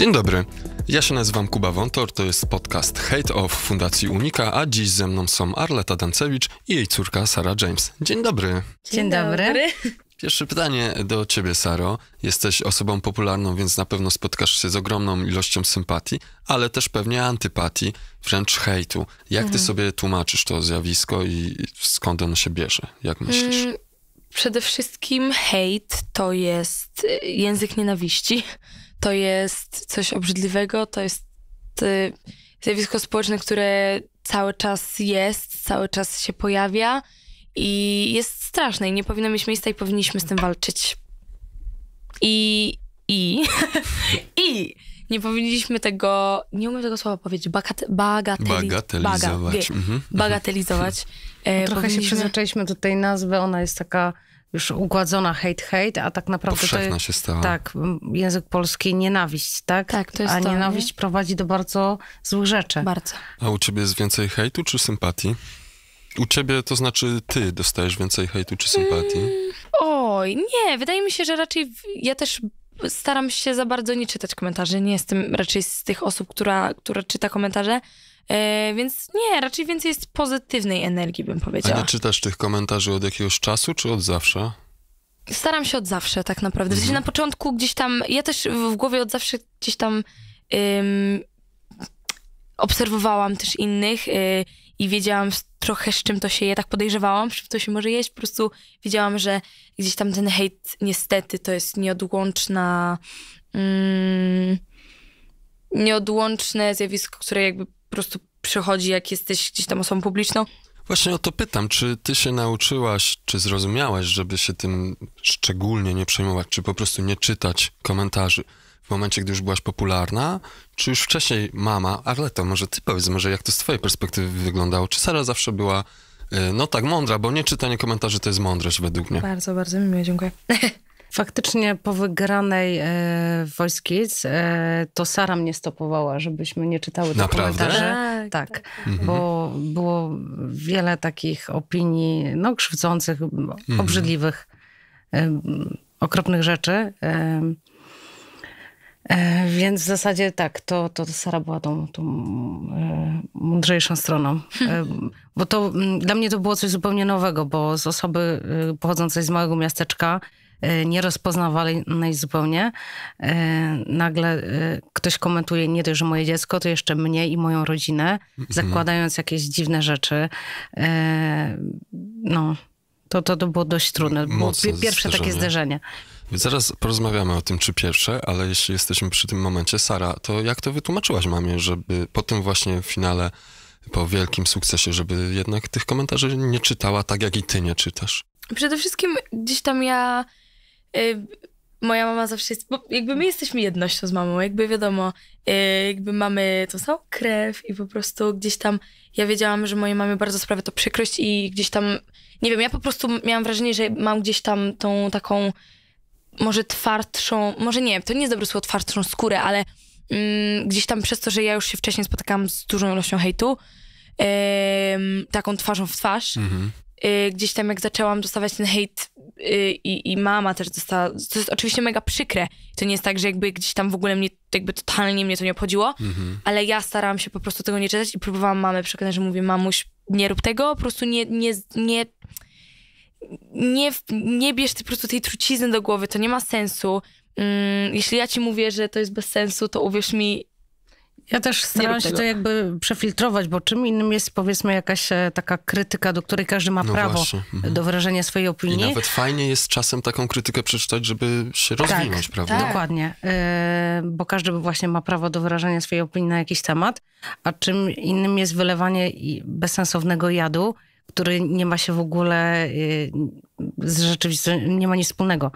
Dzień dobry. Ja się nazywam Kuba Wątor, to jest podcast Hate of Fundacji Unika, a dziś ze mną są Arleta Dancewicz i jej córka Sara James. Dzień dobry. Dzień dobry. Pierwsze pytanie do ciebie, Saro. Jesteś osobą popularną, więc na pewno spotkasz się z ogromną ilością sympatii, ale też pewnie antypatii, wręcz hejtu. Jak ty mhm. sobie tłumaczysz to zjawisko i skąd ono się bierze? Jak myślisz? Mm, przede wszystkim hejt to jest y, język nienawiści to jest coś obrzydliwego, to jest y, zjawisko społeczne, które cały czas jest, cały czas się pojawia i jest straszne i nie powinno mieć miejsca i powinniśmy z tym walczyć. I. I. I. Nie powinniśmy tego, nie umiem tego słowa powiedzieć, bagate, bagateli, bagatelizować. Baga, mhm. mhm. Bagatelizować. E, Trochę powinniśmy... się przyzwyczailiśmy do tej nazwy, ona jest taka już ugładzona hate, hate, a tak naprawdę Powszechna się stała. Tak, język polski nienawiść, tak? Tak, to jest A to, nienawiść nie? prowadzi do bardzo złych rzeczy. Bardzo. A u ciebie jest więcej hejtu czy sympatii? U ciebie to znaczy ty dostajesz więcej hejtu czy sympatii? Mm, oj, nie, wydaje mi się, że raczej ja też staram się za bardzo nie czytać komentarzy. Nie jestem raczej z tych osób, która, która czyta komentarze. Yy, więc nie, raczej więcej jest pozytywnej energii, bym powiedziała. A nie czytasz tych komentarzy od jakiegoś czasu, czy od zawsze? Staram się od zawsze, tak naprawdę. Mhm. na początku gdzieś tam, ja też w głowie od zawsze gdzieś tam yy, obserwowałam też innych yy, i wiedziałam trochę z czym to się je, tak podejrzewałam, z czym to się może jeść, po prostu wiedziałam, że gdzieś tam ten hejt niestety to jest nieodłączna, mm, nieodłączne zjawisko, które jakby po prostu przychodzi, jak jesteś gdzieś tam osobą publiczną. Właśnie o to pytam, czy ty się nauczyłaś, czy zrozumiałaś, żeby się tym szczególnie nie przejmować, czy po prostu nie czytać komentarzy? w momencie, gdy już byłaś popularna, czy już wcześniej mama, Arleto, może ty powiedz, może jak to z twojej perspektywy wyglądało, czy Sara zawsze była, y, no tak, mądra, bo nie czytanie komentarzy to jest mądrość według mnie. Bardzo, bardzo mi miło, dziękuję. Faktycznie po wygranej e, Voice Kids e, to Sara mnie stopowała, żebyśmy nie czytały tych komentarzy. Tak, tak, tak, Mhm. bo było wiele takich opinii no, krzywdzących, mhm. obrzydliwych, e, okropnych rzeczy. E, E, więc w zasadzie tak, to, to Sara była tą, tą e, mądrzejszą stroną. E, bo to mm, dla mnie to było coś zupełnie nowego, bo z osoby y, pochodzącej z małego miasteczka, y, nierozpoznawalnej zupełnie, nagle y, ktoś komentuje nie tylko że moje dziecko, to jeszcze mnie i moją rodzinę, mhm. zakładając jakieś dziwne rzeczy. No, to, to, to było dość trudne. było pierwsze zderzenie. takie zderzenie. Zaraz porozmawiamy o tym, czy pierwsze, ale jeśli jesteśmy przy tym momencie, Sara, to jak to wytłumaczyłaś mamie, żeby po tym właśnie finale, po wielkim sukcesie, żeby jednak tych komentarzy nie czytała tak, jak i ty nie czytasz? Przede wszystkim gdzieś tam ja... Y, moja mama zawsze jest... Bo jakby my jesteśmy jednością z mamą, jakby wiadomo, y, jakby mamy tą samą krew i po prostu gdzieś tam... Ja wiedziałam, że mojej mamie bardzo sprawia to przykrość i gdzieś tam... Nie wiem, ja po prostu miałam wrażenie, że mam gdzieś tam tą taką może twardszą, może nie, to nie jest dobre słowo twardszą skórę, ale mm, gdzieś tam przez to, że ja już się wcześniej spotykałam z dużą ilością hejtu, yy, taką twarzą w twarz, yy, gdzieś tam jak zaczęłam dostawać ten hejt yy, i, mama też dostała, to jest oczywiście mega przykre. To nie jest tak, że jakby gdzieś tam w ogóle mnie, jakby totalnie mnie to nie obchodziło, mhm. ale ja starałam się po prostu tego nie czytać i próbowałam mamę przekonać, że mówię, mamuś, nie rób tego, po prostu nie, nie, nie nie, nie bierz ty po prostu tej trucizny do głowy, to nie ma sensu. Mm, jeśli ja ci mówię, że to jest bez sensu, to uwierz mi, ja też staram się to jakby przefiltrować, bo czym innym jest powiedzmy jakaś e, taka krytyka, do której każdy ma no prawo mhm. do wyrażenia swojej opinii. I nawet fajnie jest czasem taką krytykę przeczytać, żeby się rozwinąć, tak, prawda? Tak. Dokładnie, e, bo każdy właśnie ma prawo do wyrażenia swojej opinii na jakiś temat, a czym innym jest wylewanie bezsensownego jadu który nie ma się w ogóle y, z rzeczywistością, nie ma nic wspólnego.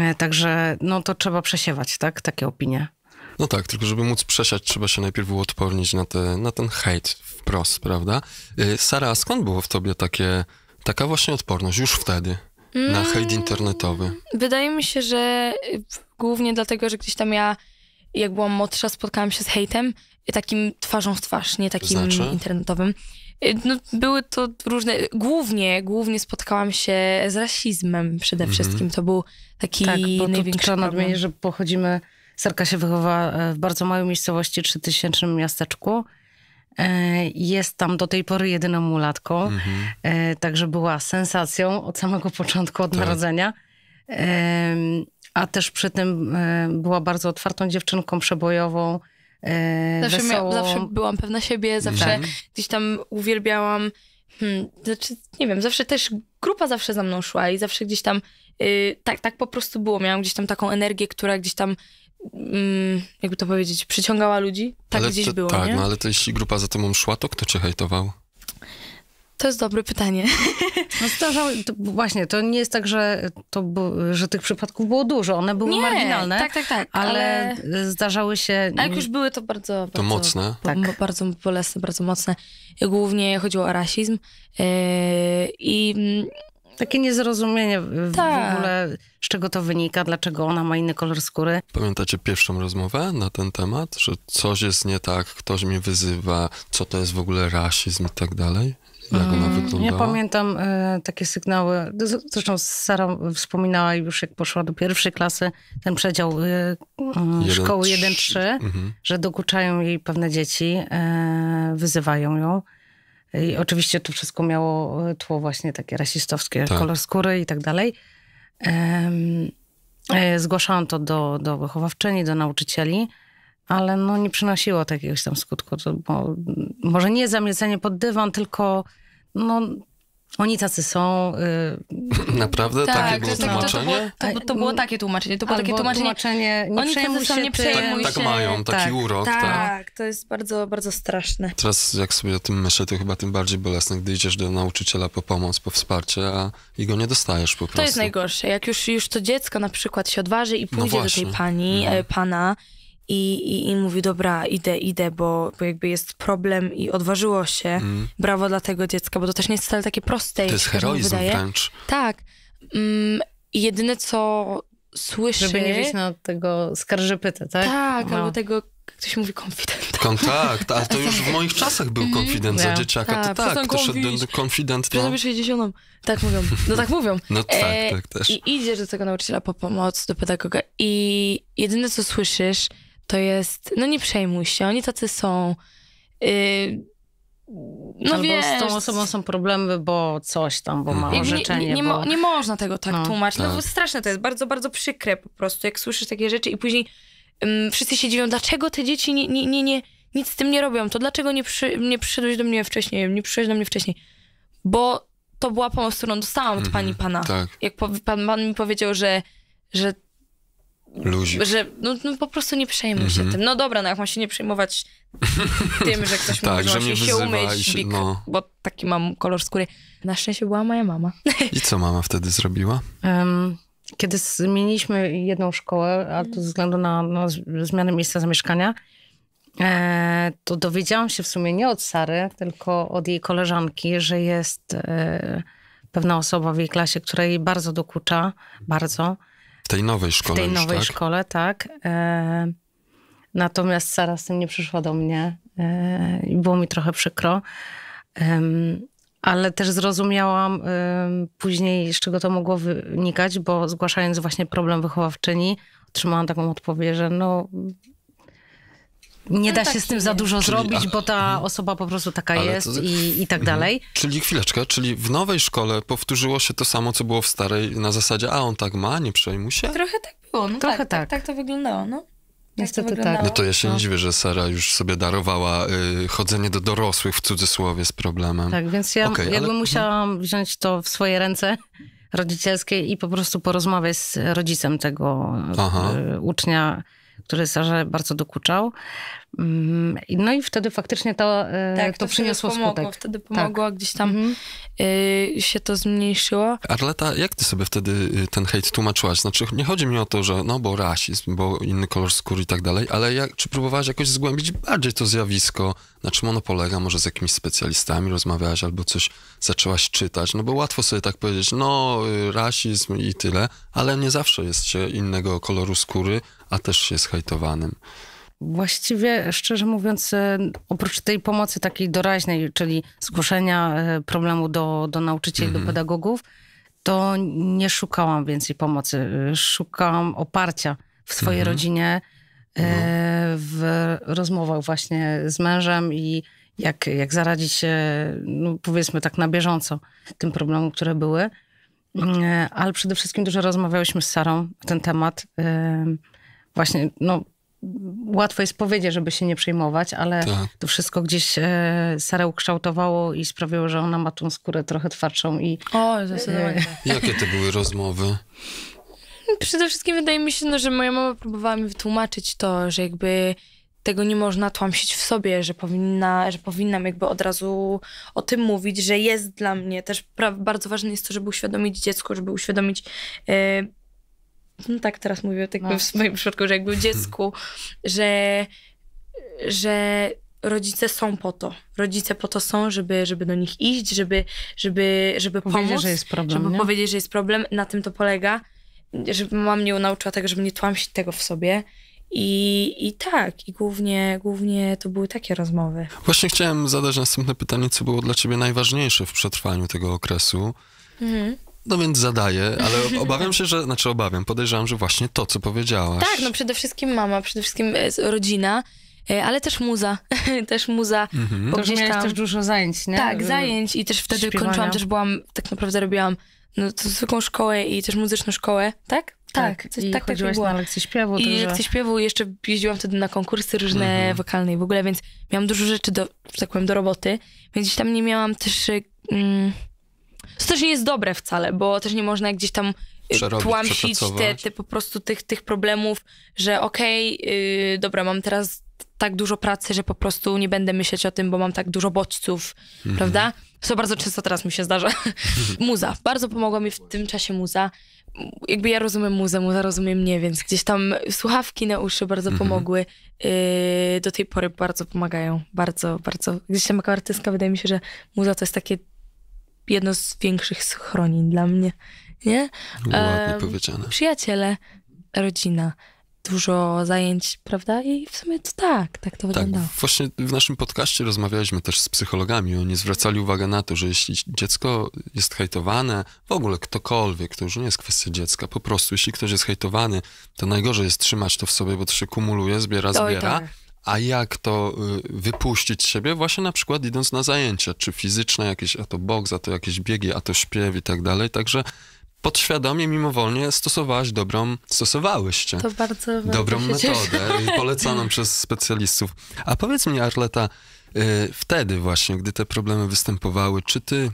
E, także no to trzeba przesiewać, tak? Takie opinie. No tak, tylko żeby móc przesiać, trzeba się najpierw uodpornić na, te, na ten hejt wprost, prawda? Y, Sara, skąd było w tobie takie, taka właśnie odporność już wtedy? Mm, na hejt internetowy. Wydaje mi się, że y, głównie dlatego, że gdzieś tam ja, jak byłam młodsza, spotkałam się z hejtem, takim twarzą w twarz, nie takim znaczy? internetowym. Y, no, były to różne, głównie, głównie spotkałam się z rasizmem przede mm -hmm. wszystkim. To był taki tak, bo największy trzeba że pochodzimy, Serka się wychowała e, w bardzo małej miejscowości, 3000 miasteczku. E, jest tam do tej pory jedyną mulatką, mm -hmm. także była sensacją od samego początku, od tak. narodzenia. A też przy tym była bardzo otwartą dziewczynką przebojową, E, zawsze, zawsze byłam pewna siebie, zawsze tak. gdzieś tam uwielbiałam. Hmm, znaczy, nie wiem, zawsze też grupa zawsze za mną szła i zawsze gdzieś tam yy, tak, tak po prostu było. Miałam gdzieś tam taką energię, która gdzieś tam Mm, jakby to powiedzieć, przyciągała ludzi, tak ale gdzieś to, było. Tak, nie? no ale to jeśli grupa za tobą szła, to kto cię hejtował? To jest dobre pytanie. No zdarzał, to właśnie, to nie jest tak, że, to, że tych przypadków było dużo, one były nie, marginalne. tak, tak, tak. Ale, ale zdarzały się... Ale jak już były, to bardzo... bardzo to mocne. Tak. bardzo bolesne, bardzo mocne. Głównie chodziło o rasizm yy, i... Mm, Takie niezrozumienie w, w tak. ogóle, z czego to wynika, dlaczego ona ma inny kolor skóry. Pamiętacie pierwszą rozmowę na ten temat, że coś jest nie tak, ktoś mnie wyzywa, co to jest w ogóle rasizm i tak dalej? Jak ona mm, wyglądała? Ja pamiętam e, takie sygnały. No, zresztą Sara wspominała już, jak poszła do pierwszej klasy, ten przedział e, mm, szkoły 1-3, mhm. że dokuczają jej pewne dzieci, e, wyzywają ją. I oczywiście to wszystko miało tło właśnie takie rasistowskie, tak. kolor skóry i tak dalej. Zgłaszałam to do, do wychowawczyni, do nauczycieli ale no nie przynosiło to tam skutku, to, bo może nie zamiecenie pod dywan, tylko no, oni tacy są. Y, Naprawdę? Tak, takie tak, było tak, tłumaczenie? To, to, było, to, było takie tłumaczenie. To było takie tłumaczenie. tłumaczenie nie oni przejmuj się, nie przejmuj tak, tak, mają, taki tak, urok. Tak. tak, tak, to jest bardzo, bardzo straszne. Teraz jak sobie o tym myślę, to chyba tym bardziej bolesne, gdy idziesz do nauczyciela po pomoc, po wsparcie, a i go nie dostajesz po prostu. To jest najgorsze. Jak już, już to dziecko na przykład się odważy i no pójdzie no do tej pani, no. pana, i, i, i mówi, dobra, idę, idę, bo, bo jakby jest problem i odważyło się. Mm. Brawo dla tego dziecka, bo to też nie jest wcale takie proste. To jest heroizm wręcz. Tak. Mm, jedyne, co słyszy... Żeby nie mieć na no, tego skarżypyta, tak? Tak, no. albo tego ktoś mówi konfident. kontakt tak, a to już w moich czasach był mhm. konfident mm, za dzieciaka, ta, to tak, tak to szedłem konfident. 60. No. Tak mówią, no tak mówią. No tak, e, tak też. I idziesz do tego nauczyciela po pomoc, do pedagoga i jedyne co słyszysz, to jest, no nie przejmuj się, oni tacy są. Yy, no Albo wiesz, z tą osobą są problemy, bo coś tam, bo mhm. ma orzeczenie. Nie, nie, bo... nie można tego tak no. tłumaczyć. No, no straszne to jest, bardzo, bardzo przykre po prostu, jak słyszysz takie rzeczy i później um, wszyscy się dziwią, dlaczego te dzieci nie, nie, nie, nie, nic z tym nie robią, to dlaczego nie, przy, nie przyszedłeś do mnie wcześniej, nie przyszedłeś do mnie wcześniej. Bo to była pomoc, którą dostałam od mhm. pani pana. Tak. Jak pan, pan mi powiedział, że, że Luzik. że no, no, po prostu nie przejmuj mm-hmm. się mhm. tym. No dobra, no jak mam się nie przejmować tym, że ktoś tak, mówi, że, się, się umyć, bik, no. bo taki mam kolor skóry. Na szczęście była moja mama. I co mama wtedy zrobiła? Um, kiedy zmieniliśmy jedną szkołę, a to ze względu na, na zmianę miejsca zamieszkania, e, to dowiedziałam się w sumie nie od Sary, tylko od jej koleżanki, że jest e, pewna osoba w jej klasie, która jej bardzo dokucza, bardzo. W tej nowej szkole. W tej już, nowej tak? szkole, tak. E, natomiast Sara z tym nie przyszła do mnie e, i było mi trochę przykro. E, ale też zrozumiałam później, z czego to mogło wynikać, bo zgłaszając właśnie problem wychowawczyni, otrzymałam taką odpowiedź, że no nie no da tak się z tym za dużo czyli, zrobić, bo ta mhm. osoba po prostu taka jest to, i, i tak mhm. dalej. Czyli chwileczkę, czyli w nowej szkole powtórzyło się to samo, co było w starej, na zasadzie, a on tak ma, nie przejmuj się? Trochę tak było, no Trochę tak, tak. tak, tak to wyglądało, no. Tak Niestety tak. No to ja się nie no. dziwię, że Sara już sobie darowała y, chodzenie do dorosłych w cudzysłowie z problemem. Tak, więc ja okay, jakby ale... wziąć to w swoje ręce rodzicielskie i po prostu porozmawiać z rodzicem tego y, ucznia który Sarze bardzo dokuczał. Mhm. No i wtedy faktycznie to, e, tak, to, to przyniosło pomogło, skutek. Wtedy tak. pomogło, tak. gdzieś tam mhm. E, się to zmniejszyło. Arleta, jak ty sobie wtedy e, ten hejt tłumaczyłaś? Znaczy, nie chodzi mi o to, że no bo rasizm, bo inny kolor skóry i tak dalej, ale jak, czy próbowałaś jakoś zgłębić bardziej to zjawisko? Na czym ono polega? Może z jakimiś specjalistami rozmawiałaś albo coś zaczęłaś czytać? No bo łatwo sobie tak powiedzieć, no y, rasizm i tyle, ale nie zawsze jest się innego koloru skóry, a też jest hejtowanym. Właściwie, szczerze mówiąc, e, oprócz tej pomocy takiej doraźnej, czyli zgłoszenia e, problemu do, do nauczycieli, mhm. do pedagogów, to nie szukałam więcej pomocy. E, szukałam oparcia w swojej mhm. rodzinie, no. w rozmowach właśnie z mężem i jak, jak zaradzić się, no powiedzmy tak na bieżąco, tym problemom, które były. Mm, ale przede wszystkim dużo rozmawiałyśmy z Sarą na ten temat. Właśnie, no łatwo jest powiedzieć, żeby się nie przejmować, ale tak. to wszystko gdzieś e, Sarę ukształtowało i sprawiło, że ona ma tą skórę trochę twardszą i... O, zdecydowanie. E, tak. Jakie to były rozmowy? No, przede wszystkim wydaje mi się, no, że moja mama próbowała mi wytłumaczyć to, że jakby tego nie można tłamsić w sobie, że, powinna, że powinnam jakby od razu o tym mówić, że jest dla mnie też bardzo ważne jest to, żeby uświadomić dziecku, żeby uświadomić... E, no tak teraz mówię tak no. w moim przypadku, że jak był dziecku, że, że rodzice są po to. Rodzice po to są, żeby, żeby do nich iść, żeby, żeby, żeby powiedzieć, pomóc. że jest problem. Żeby nie? powiedzieć, że jest problem. Na tym to polega. Żeby mam mnie nauczyła tego, żeby nie tłamsić tego w sobie. I, I tak, i głównie, głównie to były takie rozmowy. Właśnie chciałem zadać następne pytanie, co było dla ciebie najważniejsze w przetrwaniu tego okresu. Mhm. No więc zadaję, ale obawiam się, że, znaczy obawiam, podejrzewam, że właśnie to, co powiedziałaś. Tak, no przede wszystkim mama, przede wszystkim e, rodzina, e, ale też muza, też muza. Mhm. Bo to, gdzieś tam... też dużo zajęć, nie? Tak, zajęć i też wtedy Śpiewania. kończyłam, też byłam, tak naprawdę robiłam no, to zwykłą szkołę i też muzyczną szkołę, tak? Tak, tak, I tak, tak było. na lekcje śpiewu. I dużo. lekcje śpiewu, jeszcze jeździłam wtedy na konkursy różne mhm. wokalne i w ogóle, więc miałam dużo rzeczy, do, tak powiem, do roboty, więc gdzieś tam nie miałam też... E, mm, to też nie jest dobre wcale, bo też nie można gdzieś tam y, Przerobić, tłamsić te, te, po prostu tych, tych problemów, że okej, okay, yy, dobra, mam teraz tak dużo pracy, że po prostu nie będę myśleć o tym, bo mam tak dużo bodźców, mhm. prawda? Co bardzo często teraz mi się zdarza. muza. Bardzo pomogła mi w tym czasie muza. Jakby ja rozumiem muzę, muza rozumie mnie, więc gdzieś tam słuchawki na uszy bardzo mhm. pomogły. Yy, do tej pory bardzo pomagają. Bardzo, bardzo. Gdzieś tam jako artystka wydaje mi się, że muza to jest takie jedno z większych schronień dla mnie, nie? Ładnie powiedziane. Przyjaciele, rodzina, dużo zajęć, prawda? I w sumie to tak, tak to tak, wyglądało. Właśnie w naszym podcaście rozmawialiśmy też z psychologami. Oni zwracali uwagę na to, że jeśli dziecko jest hejtowane, w ogóle ktokolwiek, to już nie jest kwestia dziecka, po prostu jeśli ktoś jest hejtowany, to najgorzej jest trzymać to w sobie, bo to się kumuluje, zbiera, zbiera. Tak. A jak to y, wypuścić siebie? Właśnie na przykład idąc na zajęcia, czy fizyczne jakieś, a to boks, a to jakieś biegi, a to śpiew i tak dalej. Także podświadomie, mimowolnie stosowałaś dobrą, stosowałyście to bardzo dobrą metodę polecaną przez specjalistów. A powiedz mi, Arleta, y, wtedy właśnie, gdy te problemy występowały, czy ty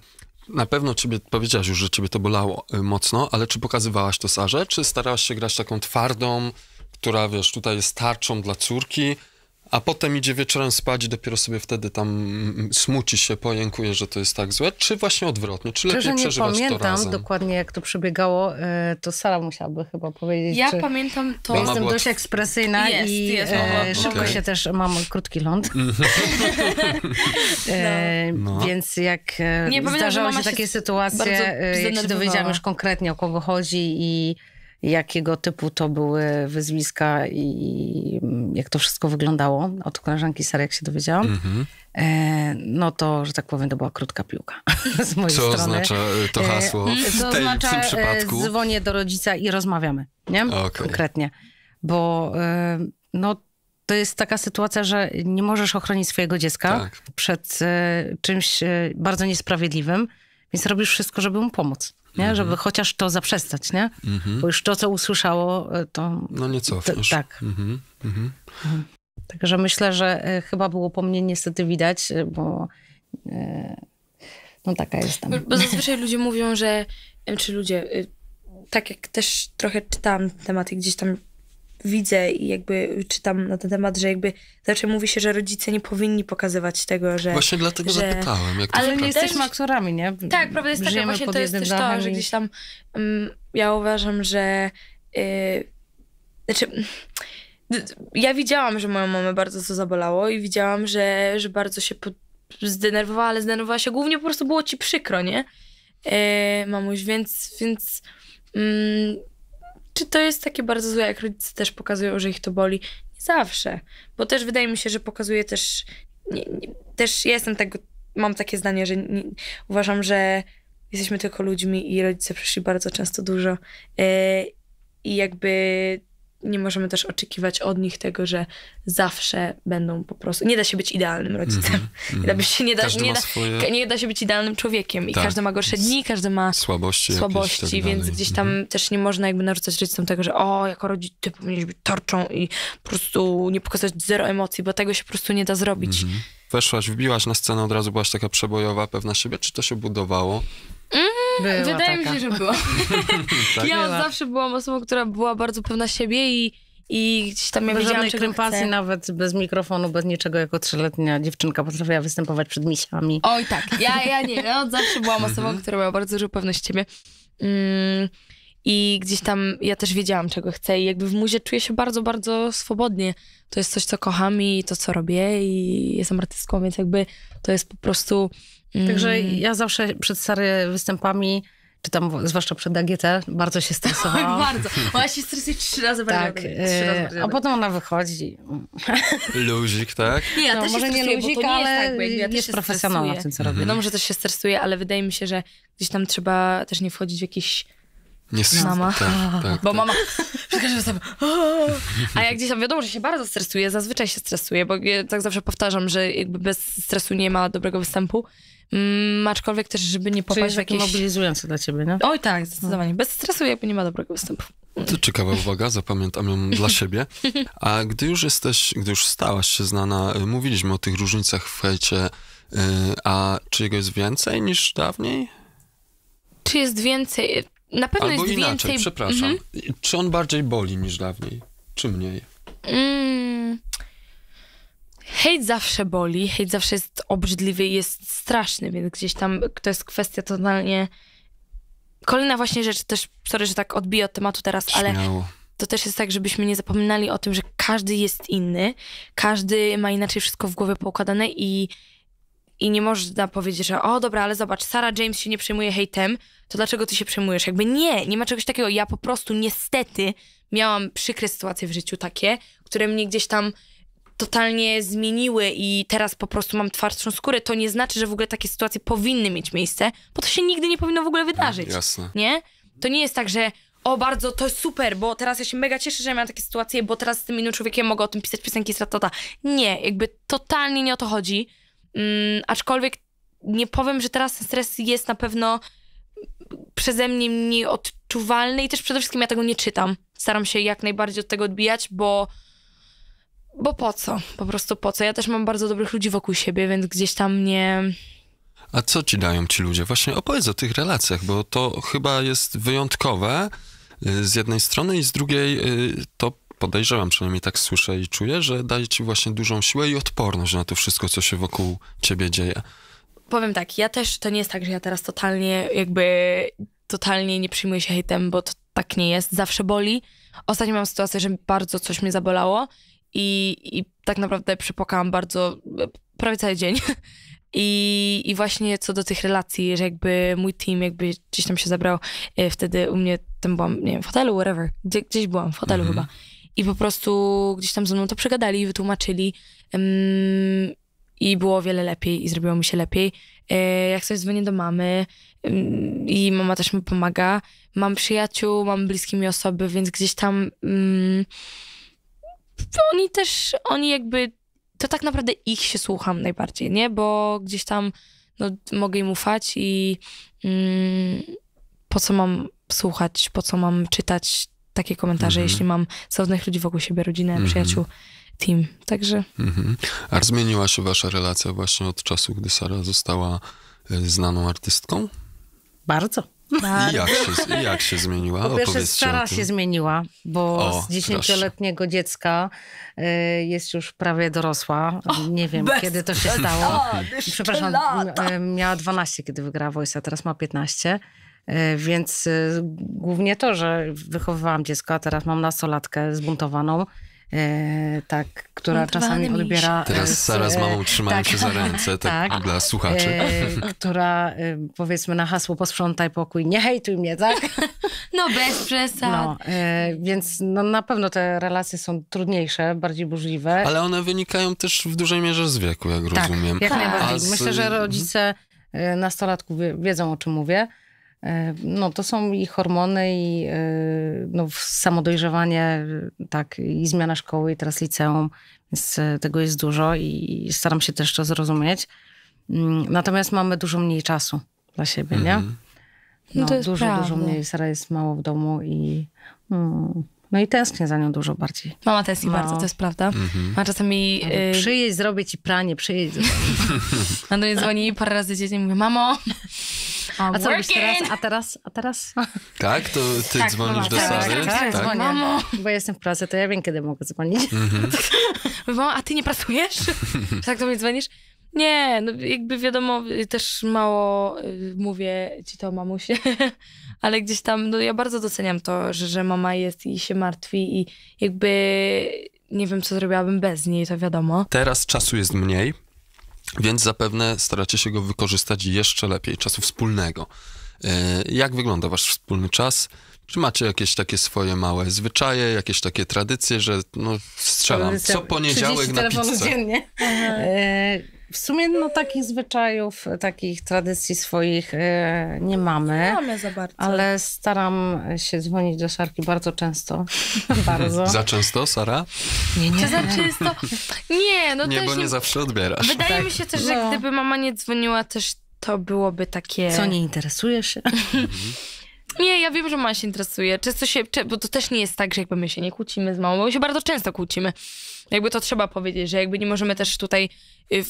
na pewno ciebie, powiedziałaś już, że ciebie to bolało y, mocno, ale czy pokazywałaś to Sarze, czy starałaś się grać taką twardą, która wiesz, tutaj jest tarczą dla córki, a potem idzie wieczorem spać i dopiero sobie wtedy tam smuci się, pojękuje, że to jest tak złe, czy właśnie odwrotnie, czy lepiej przeżywać pamiętam to razem? dokładnie, jak to przebiegało, e, to Sara musiałaby chyba powiedzieć. Ja czy... pamiętam to. jestem dość ekspresyjna jest, i jest. E, szybko okay. się też, mam krótki ląd. Mhm. E, no. no. Więc jak Nie zdarzały pamiętam, się takie sytuacje, jak się dowiedziałam już konkretnie, o kogo chodzi i jakiego typu to były wyzwiska i jak to wszystko wyglądało. Od koleżanki Sary, jak się dowiedziałam. Mm -hmm. e, no to, że tak powiem, to była krótka piłka z mojej Co strony. Co oznacza e, to e, hasło e, w, to tej, oznacza, w tym przypadku? Dzwonię do rodzica i rozmawiamy, nie? Okay. Konkretnie. Bo e, no, to jest taka sytuacja, że nie możesz ochronić swojego dziecka tak. przed e, czymś bardzo niesprawiedliwym, więc robisz wszystko, żeby mu pomóc nie? Mhm. żeby chociaż to zaprzestać, nie? Mhm. Bo już to, co usłyszało, e, to... No nie cofniesz. Tak. Mhm. Także myślę, że e, chyba było po mnie niestety widać, e, bo no taka jestem. Bo, bo zazwyczaj ludzie mówią, że, czy ludzie, tak jak też trochę czytałam tematy gdzieś tam widzę i jakby czytam na ten temat, że jakby zawsze znaczy mówi się, że rodzice nie powinni pokazywać tego, że... Właśnie dlatego że... zapytałem. Jak to Ale nie jesteśmy aktorami, nie? Tak, prawda jest taka, właśnie to jest też to, że gdzieś tam mm, ja uważam, że... Yy, znaczy... Y, ja widziałam, że moją mamę bardzo to zabolało i widziałam, że, że bardzo się po, zdenerwowała, ale zdenerwowała się głównie, po prostu było ci przykro, nie? Y, mamuś, więc, więc mm, czy to jest takie bardzo złe, jak rodzice też pokazują, że ich to boli? Nie zawsze, bo też wydaje mi się, że pokazuje też, nie, nie, też ja jestem tego, mam takie zdanie, że nie, uważam, że jesteśmy tylko ludźmi i rodzice przyszli bardzo często dużo yy, i jakby nie możemy też oczekiwać od nich tego, że zawsze będą po prostu. Nie da się być idealnym rodzicem. Mhm, mhm. nie, da się, być idealnym człowiekiem. I tak. każdy ma gorsze dni, każdy ma słabości, słabości tak więc gdzieś tam mm -hmm. też nie można jakby narzucać rodzicom tego, że o, jako rodzic ty powinieneś być torczą i po prostu nie pokazać zero emocji, bo tego się po prostu nie da zrobić. Mm -hmm. Weszłaś, wbiłaś na scenę, od razu byłaś taka przebojowa, pewna siebie. Czy to się budowało? Nie mhm, wydaje taka. mi się, że było. tak? Ja od zawsze byłam osobą, która była bardzo pewna siebie i, i gdzieś tam ja Bez wiedziałam, czego krępacji, nawet bez mikrofonu, bez niczego, jako trzyletnia dziewczynka potrafiła występować przed misiami. Oj tak, ja, ja nie, no, zawsze byłam mhm. osobą, która miała bardzo dużą pewność siebie. Mm, I gdzieś tam ja też wiedziałam, czego chcę i jakby w muzie czuję się bardzo, bardzo swobodnie. To jest coś, co kocham i to, co robię i jestem artystką, więc jakby to jest po prostu Także mm. ja zawsze przed starymi występami czy tam zwłaszcza przed AGT, bardzo się stresowałam. bardzo. Ona się stresuje trzy razy tak, e, bardziej. A potem ona wychodzi. Luzik, tak? Nie, ja no, też może nie luzik, ale tak, jest, tak, ja jest profesjonalna w tym, co robię. No może też się stresuje, ale wydaje mi się, że gdzieś tam trzeba też nie wchodzić w jakieś Niestety. Mama. Tak, tak, tak. bo tak. mama za każdym A jak gdzieś tam wiadomo, że się bardzo stresuje, zazwyczaj się stresuje, bo ja tak zawsze powtarzam, że jakby bez stresu nie ma dobrego występu. Mm, aczkolwiek też, żeby nie popaść Czyli w jakieś... mobilizujące dla ciebie, nie? Oj tak, zdecydowanie. Bez stresu jakby nie ma dobrego występu. To ciekawa uwaga, zapamiętam ją dla siebie. A gdy już jesteś, gdy już stałaś się znana, y, mówiliśmy o tych różnicach w hejcie, y, a czy jego jest więcej niż dawniej? Czy jest więcej? Na pewno Albo jest inaczej, więcej... przepraszam. Mhm. Czy on bardziej boli niż dawniej? Czy mniej? Mm. Hejt zawsze boli, hejt zawsze jest obrzydliwy i jest straszny, więc gdzieś tam to jest kwestia totalnie... Kolejna właśnie rzecz, też sorry, że tak odbiję od tematu teraz, Śmiało. ale to też jest tak, żebyśmy nie zapominali o tym, że każdy jest inny, każdy ma inaczej wszystko w głowie poukładane i i nie można powiedzieć, że o dobra, ale zobacz, Sara James się nie przejmuje hejtem, to dlaczego ty się przejmujesz? Jakby nie, nie ma czegoś takiego. Ja po prostu niestety miałam przykre sytuacje w życiu takie, które mnie gdzieś tam totalnie zmieniły i teraz po prostu mam twardszą skórę, to nie znaczy, że w ogóle takie sytuacje powinny mieć miejsce, bo to się nigdy nie powinno w ogóle wydarzyć. Jasne. Nie? To nie jest tak, że o bardzo, to jest super, bo teraz ja się mega cieszę, że miałam takie sytuacje, bo teraz z tym innym człowiekiem mogę o tym pisać piosenki z ratata. Nie, jakby totalnie nie o to chodzi. Mm, aczkolwiek nie powiem, że teraz ten stres jest na pewno przeze mnie mniej odczuwalny i też przede wszystkim ja tego nie czytam. Staram się jak najbardziej od tego odbijać, bo bo po co? Po prostu po co? Ja też mam bardzo dobrych ludzi wokół siebie, więc gdzieś tam mnie. A co ci dają ci ludzie? Właśnie opowiedz o tych relacjach, bo to chyba jest wyjątkowe y, z jednej strony i z drugiej y, to podejrzewam, przynajmniej tak słyszę i czuję, że daje ci właśnie dużą siłę i odporność na to wszystko, co się wokół ciebie dzieje. Powiem tak, ja też, to nie jest tak, że ja teraz totalnie jakby, totalnie nie przyjmuję się hejtem, bo to tak nie jest, zawsze boli. Ostatnio mam sytuację, że bardzo coś mnie zabolało i, i tak naprawdę przypłakałam bardzo, prawie cały dzień. I, I właśnie co do tych relacji, że jakby mój team jakby gdzieś tam się zabrał, e, wtedy u mnie tam byłam, nie wiem, w hotelu, whatever, gdzieś byłam, w hotelu mm chyba i po prostu gdzieś tam ze mną to przegadali, wytłumaczyli um, i było o wiele lepiej i zrobiło mi się lepiej. E, jak coś dzwonię do mamy um, i mama też mi pomaga. Mam przyjaciół, mam bliskie mi osoby, więc gdzieś tam um, oni też, oni jakby, to tak naprawdę ich się słucham najbardziej, nie? Bo gdzieś tam no, mogę im ufać i po co mam słuchać, po co mam czytać takie komentarze, mhm. jeśli mam cudownych ludzi wokół siebie, rodzinę, mhm. przyjaciół, team. Także. Mhm. A zmieniła się wasza relacja właśnie od czasu, gdy Sara została e, znaną artystką? Bardzo. I jak, się, jak się zmieniła? Po pierwsze, Sara się zmieniła, bo o, z dziesięcioletniego dziecka y, jest już prawie dorosła. O, nie wiem, bez... kiedy to się stało. O, Przepraszam, lata. E, miała 12, kiedy wygrała Voice, a teraz ma 15. E, więc e, głównie to, że wychowywałam dziecko, a teraz mam nastolatkę zbuntowaną, e, tak, która czasami odbiera. Teraz Sara z mamą trzymają tak, się za ręce, tak, tak dla słuchaczy. która powiedzmy na hasło posprzątaj pokój, nie hejtuj mnie, tak? No bez przesad. No, więc no, na pewno te relacje są trudniejsze, bardziej burzliwe. Ale one wynikają też w dużej mierze z wieku, jak tak, rozumiem. jak tak. najbardziej. Z... Myślę, że rodzice nastolatków wiedzą, o czym mówię E, no, to są i hormony, i e, no, samodojrzewanie, tak, i zmiana szkoły, i teraz liceum, więc e, tego jest dużo i staram się też to zrozumieć. Mm, natomiast mamy dużo mniej czasu dla siebie, mm -hmm. nie? Mhm. No, no to jest dużo, prawda. dużo mniej. Sara jest mało w domu i. Mm. No i tęsknię za nią dużo bardziej. Mama tęskni no. bardzo, to jest prawda. Mhm. A czasami... Yy... zrobić zrobię ci pranie, przyjedź. Na do mnie dzwoni parę razy i mówię, mamo... A, a co robisz teraz? A teraz? A teraz? Tak? To ty tak, dzwonisz mama, do tak, Sary? Tak, tak, tak. Dzwonię, mamo. Bo jestem w pracy, to ja wiem, kiedy mogę dzwonić. Mhm. mamo, a ty nie pracujesz? tak do mnie dzwonisz? Nie, no jakby wiadomo, też mało y, mówię ci to mamusie, ale gdzieś tam, no ja bardzo doceniam to, że, że mama jest i się martwi i jakby nie wiem, co zrobiłabym bez niej, to wiadomo. Teraz czasu jest mniej, więc zapewne staracie się go wykorzystać jeszcze lepiej, czasu wspólnego. Y, jak wygląda wasz wspólny czas? Czy macie jakieś takie swoje małe zwyczaje, jakieś takie tradycje, że no strzelam co poniedziałek na pizzę? dziennie. E, w sumie no, takich zwyczajów, takich tradycji swoich e, nie mamy. Nie mamy za bardzo. Ale staram się dzwonić do Szarki bardzo często. bardzo. Za często, Sara? Nie, nie. Czy za często? Nie, no nie, też... bo nie zawsze odbierasz. Wydaje tak. mi się też, że no. gdyby mama nie dzwoniła, też to byłoby takie... Co, nie interesujesz się? Nie, ja wiem, że mama się interesuje. Często się, bo to też nie jest tak, że jakby my się nie kłócimy z mamą, bo my się bardzo często kłócimy jakby to trzeba powiedzieć, że jakby nie możemy też tutaj y,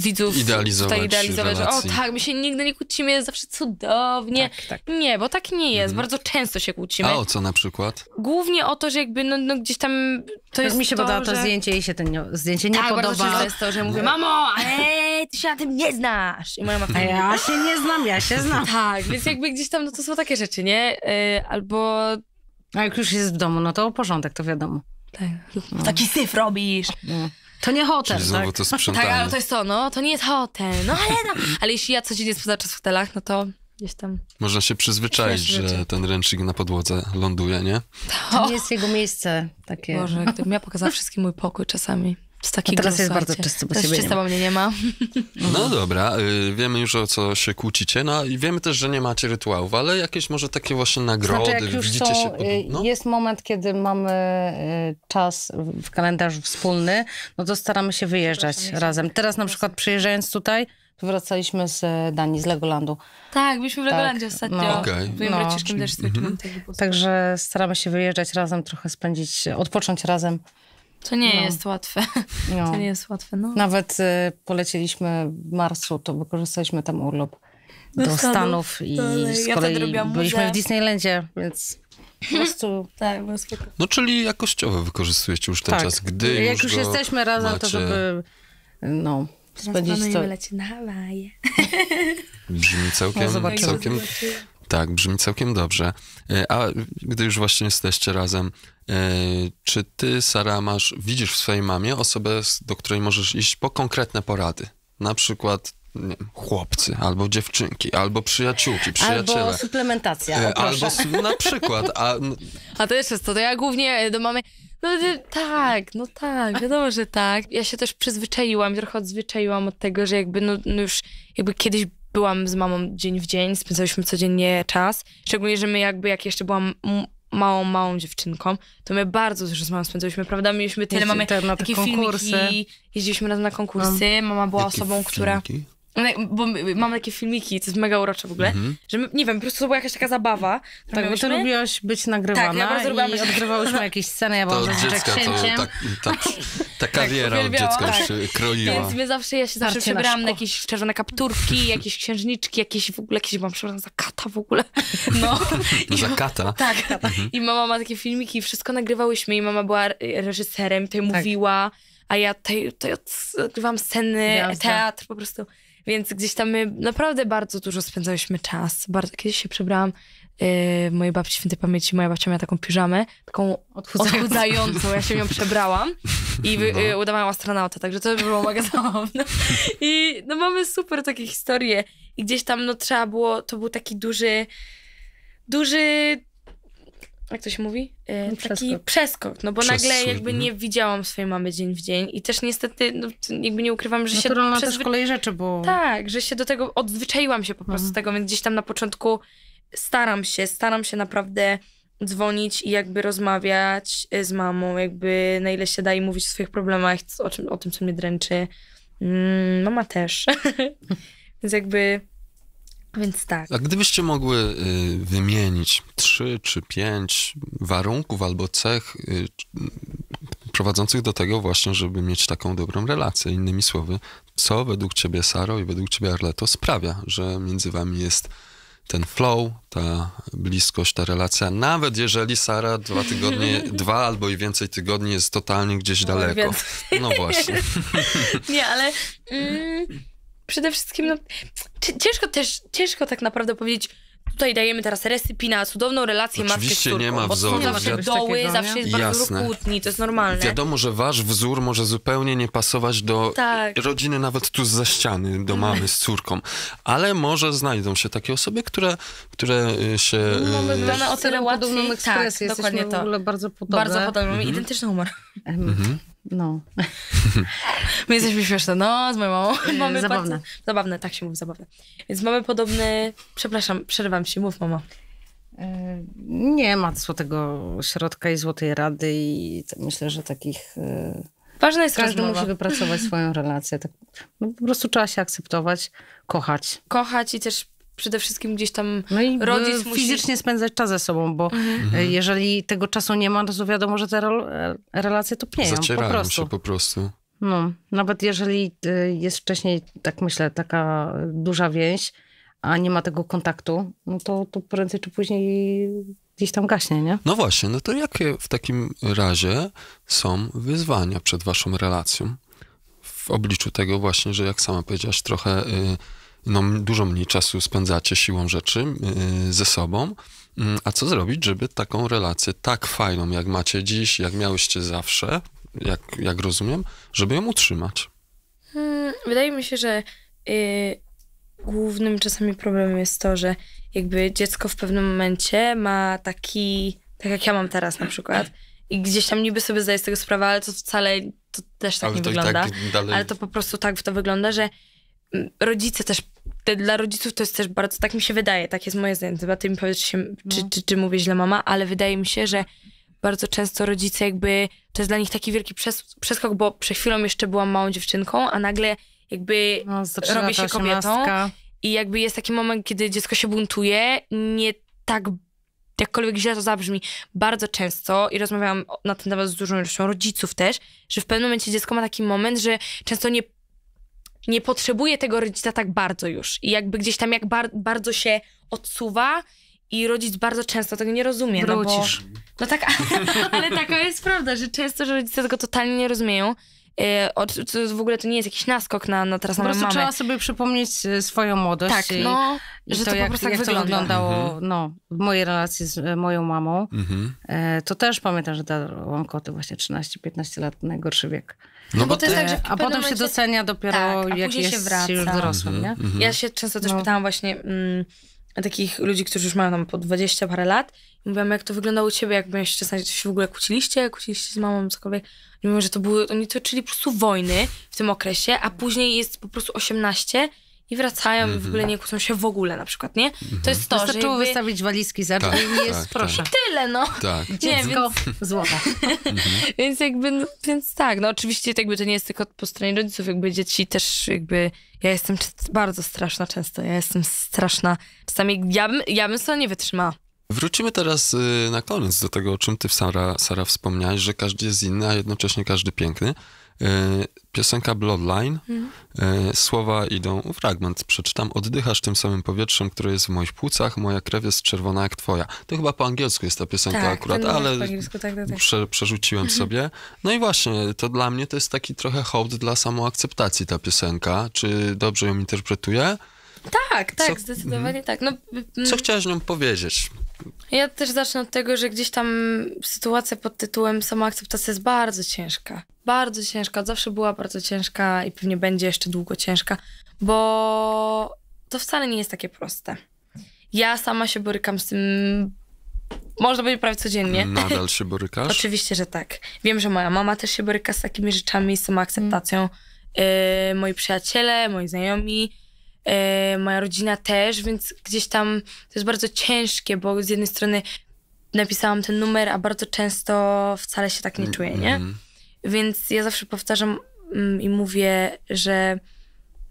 widzów idealizować, tutaj idealizować że o tak, my się nigdy nie kłócimy, jest zawsze cudownie. Tak, tak. Nie, bo tak nie jest. Mhm. Bardzo często się kłócimy. A o co na przykład? Głównie o to, że jakby no, no gdzieś tam to tak jest Mi się podoba to że... zdjęcie i się to nie, zdjęcie nie tak, podoba. bardzo często jest to, że mówię, mamo, ale ty się na tym nie znasz. I moja matka ja się nie znam, ja się znam. Tak, więc jakby gdzieś tam, no to są takie rzeczy, nie? Y, albo... A jak już jest w domu, no to porządek, to wiadomo. Tak. No. Taki syf robisz. No. To nie hotel. Czyli tak? znowu tak? to Tak, ale to jest to, no, to nie jest hotel. No ale no. Ale jeśli ja codziennie spędzam czas w hotelach, no to gdzieś tam... Można się przyzwyczaić, że ten ręcznik na podłodze ląduje, nie? To, to nie jest jego miejsce takie. Boże, gdybym ja pokazała wszystkim mój pokój czasami. Z takiego, no A teraz jest bardzo czysty, bo się czysta, nie mnie nie ma. No dobra, y, wiemy już o co się kłócicie, no i wiemy też, że nie macie rytuałów, ale jakieś może takie właśnie nagrody, znaczy, jak już widzicie się... Y, Pod... No? Jest moment, kiedy mamy y, czas w kalendarzu wspólny, no to staramy się wyjeżdżać Proszę, razem. Teraz na przykład przyjeżdżając tutaj, wracaliśmy z e, Danii, z Legolandu. Tak, byliśmy w tak, Legolandzie tak, ostatnio. No, okay. no. też styczniu. Mhm. Także staramy się wyjeżdżać razem, trochę spędzić, odpocząć razem. To nie no. jest łatwe. No. To nie jest łatwe, no. Nawet y, polecieliśmy w marcu, to wykorzystaliśmy tam urlop no do, do Stanów, Stanów i z ja tak kolei byliśmy w Disneylandzie, więc po prostu... tak, było spoko. No czyli jakościowo wykorzystujecie już ten tak. czas, gdy Jak już, jesteśmy razem, macie... to żeby... No, spędzić to... na Hawaje. Brzmi całkiem, no, całkiem tak, brzmi całkiem dobrze. E, a gdy już właśnie jesteście razem, e, czy ty, Sara, masz, widzisz w swojej mamie osobę, do której możesz iść po konkretne porady? Na przykład nie, chłopcy, albo dziewczynki, albo przyjaciółki, przyjaciele. Albo suplementacja. E, albo na przykład. A, a to jeszcze jest to, to ja głównie do mamy. No tak, no tak, wiadomo, że tak. Ja się też przyzwyczaiłam, trochę odzwyczaiłam od tego, że jakby no, no już jakby kiedyś byłam z mamą dzień w dzień, spędzaliśmy codziennie czas. Szczególnie, że my jakby, jak jeszcze byłam małą, małą dziewczynką, to my bardzo dużo z mamą spędzaliśmy, prawda? Mieliśmy tyle, Jeździ, mamy te, na takie konkursy. filmiki, jeździliśmy razem na konkursy, mama była osobą, która... No bo mam takie filmiki, co jest mega urocze w ogóle, mhm. że my, nie wiem, po prostu to była jakaś taka zabawa. Tak, bo ty lubiłaś być nagrywana tak, ja bardzo i jakieś sceny, ja byłam z dziecka to tak, tak ta tak, kariera tak, od dziecka tak. się kroiła. Więc my zawsze, ja się zawsze Marcie przebierałam na, na jakieś czerwone kapturki, jakieś księżniczki, jakieś w ogóle, jakieś byłam przebrana za kata w ogóle. No. I, za kata? Tak, kata. Mhm. I mama ma takie filmiki, wszystko nagrywałyśmy i mama była reżyserem, tutaj tak. mówiła a ja tutaj, tutaj odgrywam sceny, teatr po prostu. Więc gdzieś tam my naprawdę bardzo dużo spędzaliśmy czas. Bardzo, kiedyś się przebrałam yy, mojej babci świętej pamięci, moja babcia miała taką piżamę, taką odchudzającą, odchudzającą. ja się ją przebrałam i wy, no. yy, udawałam astronauta, także to było mega I no mamy super takie historie i gdzieś tam no trzeba było, to był taki duży, duży jak to się mówi? E, no, przeskok. taki przeskok, no bo nagle jakby mhm. nie widziałam swojej mamy dzień w dzień i też niestety, no, jakby nie ukrywam, że Naturalna się... Naturalna też kolej rzeczy, bo... Tak, że się do tego, odzwyczaiłam się po prostu z mhm. tego, więc gdzieś tam na początku staram się, staram się naprawdę dzwonić i jakby rozmawiać e, z mamą, jakby na ile się da i mówić o swoich problemach, o, czym, o tym, co mnie dręczy. Mm, mama też. więc jakby więc tak. A gdybyście mogły y, wymienić trzy czy pięć warunków albo cech y, prowadzących do tego właśnie, żeby mieć taką dobrą relację, innymi słowy, co według ciebie, Saro, i według ciebie, Arleto, sprawia, że między wami jest ten flow, ta bliskość, ta relacja, nawet jeżeli Sara dwa tygodnie, dwa albo i więcej tygodni jest totalnie gdzieś daleko. No właśnie. Nie, ale... Mm przede wszystkim, no, ciężko też, ciężko tak naprawdę powiedzieć, tutaj dajemy teraz resypi na cudowną relację Oczywiście matki z córką, nie ma wzoru. Zawsze doły, zawsze jest Jasne. bardzo kłótni, to jest normalne. Wiadomo, że wasz wzór może zupełnie nie pasować do tak. rodziny nawet tu ze ściany, do mamy z córką, ale może znajdą się takie osoby, które, które y, się... No, no, dane o tyle ładną tak, dokładnie to. bardzo podobne. Bardzo podobne, mamy mhm. identyczny humor. Mhm. No. My jesteśmy śmieszne, no, z moją mamą. Yy, mamy zabawne. Bardzo, zabawne, tak się mówi, zabawne. Więc mamy podobny, przepraszam, przerywam się, mów mama. Yy, nie ma złotego środka i złotej rady i myślę, że takich... Yy, Ważne jest Każdy rozmowa. musi wypracować swoją relację. Tak, no, po prostu trzeba się akceptować, kochać. Kochać i też przede wszystkim gdzieś tam no i e, rodzic musi... fizycznie spędzać czas ze sobą, bo mhm. E, jeżeli tego czasu nie ma, to wiadomo, że te e, relacje topnieją Zacierają po prostu. się po prostu. No, nawet jeżeli jest wcześniej, tak myślę, taka duża więź, a nie ma tego kontaktu, no to, to prędzej czy później gdzieś tam gaśnie, nie? No właśnie, no to jakie w takim razie są wyzwania przed waszą relacją? W obliczu tego właśnie, że jak sama powiedziałaś, trochę... Y, no, dużo mniej czasu spędzacie siłą rzeczy y, ze sobą. Mm, a co zrobić, żeby taką relację tak fajną, jak macie dziś, jak miałyście zawsze, jak, jak rozumiem, żeby ją utrzymać? Hmm, wydaje mi się, że yy, głównym czasami problemem jest to, że jakby dziecko w pewnym momencie ma taki, tak jak ja mam teraz na przykład, i gdzieś tam niby sobie zdaje z tego sprawę, ale to wcale to też tak ale nie tak wygląda. Tak dalej... Ale to po prostu tak to wygląda, że rodzice też, te, dla rodziców to jest też bardzo, tak mi się wydaje, tak jest moje zdanie, chyba ty mi powiesz, no. czy, czy, czy, czy mówię źle mama, ale wydaje mi się, że bardzo często rodzice jakby, to jest dla nich taki wielki przes przeskok, bo przed chwilą jeszcze byłam małą dziewczynką, a nagle jakby no, robię się kobietą. I jakby jest taki moment, kiedy dziecko się buntuje, nie tak jakkolwiek źle to zabrzmi, bardzo często, i rozmawiałam na ten temat z dużą ilością rodziców też, że w pewnym momencie dziecko ma taki moment, że często nie nie potrzebuje tego rodzica tak bardzo już. I jakby gdzieś tam jak bar bardzo się odsuwa i rodzic bardzo często tego nie rozumie. No Wrócisz. No, bo, no tak, ale taka jest prawda, że często że rodzice tego totalnie nie rozumieją. E, Od, w ogóle to nie jest jakiś naskok na, na teraz na mamę. Po prostu trzeba sobie przypomnieć e, swoją młodość. Tak, i, no, i że to, to jak, po prostu tak wygląda. to wyglądało mhm. no, w mojej relacji z e, moją mamą. Mhm. to też pamiętam, że dałam koty właśnie 13-15 lat, najgorszy wiek. No, no bo, to jest tak, że a potem momencie... się docenia dopiero tak, jak się wraca. już dorosłym, mm -hmm, nie? Mm -hmm. Ja się często też no. pytałam właśnie mm, takich ludzi, którzy już mają tam po 20 parę lat i mówiłam, jak to wyglądało u ciebie, jak czy się w ogóle kłóciliście, kłóciliście z mamą, cokolwiek. Oni mówią, że to były, oni toczyli po prostu wojny w tym okresie, a później jest po prostu 18 i wracają mm -hmm. i w ogóle mhm. nie kłócą się w ogóle na przykład, nie? Mm -hmm. To mhm. jest to, Wystarczyło że jakby... wystawić walizki za tak, i jest, tak, tak. proszę. Tak. tyle, no. Tak. Dziecko złota. Mhm. więc jakby, no, więc tak, no oczywiście to jakby to nie jest tylko po stronie rodziców, jakby dzieci też jakby... Ja jestem bardzo straszna często, ja jestem straszna. Czasami ja bym, ja bym sobie nie wytrzymała. Wrócimy teraz y, na koniec do tego, o czym ty, Sara, Sara wspomniałaś, że każdy jest inny, a jednocześnie każdy piękny. E, piosenka Bloodline. Mhm. E, słowa idą, fragment przeczytam. Oddychasz tym samym powietrzem, które jest w moich płucach. Moja krew jest czerwona jak twoja. To chyba po angielsku jest ta piosenka tak, akurat, ale tak, tak, tak. Prze, przerzuciłem mhm. sobie. No i właśnie, to dla mnie to jest taki trochę hołd dla samoakceptacji ta piosenka. Czy dobrze ją interpretuję? Tak, tak, co, zdecydowanie mhm. tak. No, co mm. chciałaś nią powiedzieć? Ja też zacznę od tego, że gdzieś tam sytuacja pod tytułem samoakceptacja jest bardzo ciężka. Bardzo ciężka, zawsze była bardzo ciężka i pewnie będzie jeszcze długo ciężka, bo to wcale nie jest takie proste. Ja sama się borykam z tym można powiedzieć prawie codziennie. Nadal się borykasz? Oczywiście, że tak. Wiem, że moja mama też się boryka z takimi rzeczami, z samoakceptacją. Mm. Yy, moi przyjaciele, moi znajomi, E, moja rodzina też, więc gdzieś tam to jest bardzo ciężkie, bo z jednej strony napisałam ten numer, a bardzo często wcale się tak nie mm, czuję, nie? Mhm. Więc ja zawsze powtarzam mm, i mówię, że,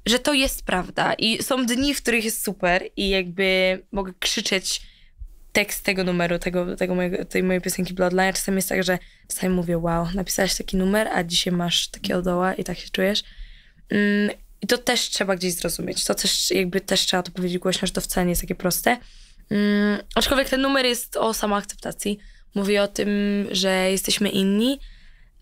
że to jest prawda. I są dni, w których jest super i jakby mogę krzyczeć tekst tego numeru, tego, tego mojego, tej mojej piosenki Bloodline. czasem jest tak, że czasami mówię, wow, napisałaś taki numer, a dzisiaj masz takie odoła i tak się czujesz. Mm, i to też trzeba gdzieś zrozumieć. To też jakby też trzeba to powiedzieć głośno, że to wcale nie jest takie proste. Mm, aczkolwiek ten numer jest o samoakceptacji. Mówi o tym, że jesteśmy inni,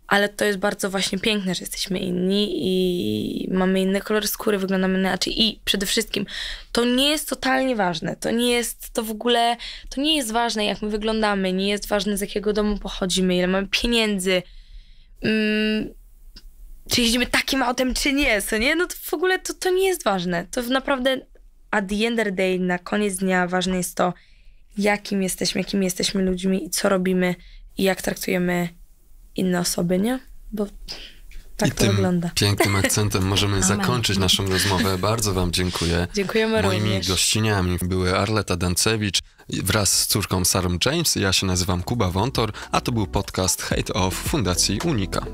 ale to jest bardzo właśnie piękne, że jesteśmy inni i mamy inny kolor skóry, wyglądamy inaczej. I przede wszystkim to nie jest totalnie ważne. To nie jest to w ogóle, to nie jest ważne, jak my wyglądamy, nie jest ważne, z jakiego domu pochodzimy, ile mamy pieniędzy. Mm, czy jeździmy takim autem, czy nie, co nie? No to w ogóle to, to nie jest ważne. To naprawdę at the end of the day, na koniec dnia ważne jest to, jakim jesteśmy, jakimi jesteśmy ludźmi i co robimy i jak traktujemy inne osoby, nie? Bo tak I to tym wygląda. pięknym akcentem możemy zakończyć naszą rozmowę. Bardzo Wam dziękuję. Dziękujemy Moimi również. gościniami były Arleta Dancewicz wraz z córką Sarą James. Ja się nazywam Kuba Wątor, a to był podcast Hate Off Fundacji Unika.